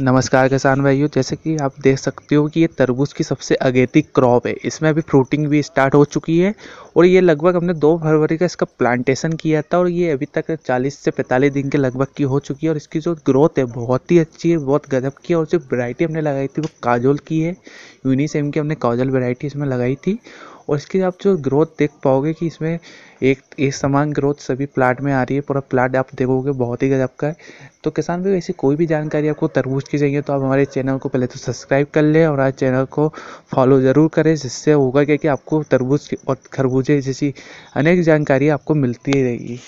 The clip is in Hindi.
नमस्कार किसान भाइयों जैसे कि आप देख सकते हो कि ये तरबूज की सबसे अगेती क्रॉप है इसमें अभी फ्रूटिंग भी स्टार्ट हो चुकी है और ये लगभग हमने दो फरवरी का इसका प्लांटेशन किया था और ये अभी तक 40 से 45 दिन के लगभग की हो चुकी है और इसकी जो ग्रोथ है बहुत ही अच्छी है बहुत गजब की है और जो वरायटी हमने लगाई थी वो काजोल की है यूनिसेम की हमने काजल वरायटी इसमें लगाई थी और इसकी आप जो ग्रोथ देख पाओगे कि इसमें एक एक समान ग्रोथ सभी प्लाट में आ रही है पूरा प्लाट आप देखोगे बहुत ही गजब का है तो किसान भाई ऐसी कोई भी जानकारी आपको तरबूज की चाहिए तो आप हमारे चैनल को पहले तो सब्सक्राइब कर लें और आज चैनल को फॉलो ज़रूर करें जिससे होगा क्या कि आपको तरबूज और खरबूजे जैसी अनेक जानकारी आपको मिलती रहेगी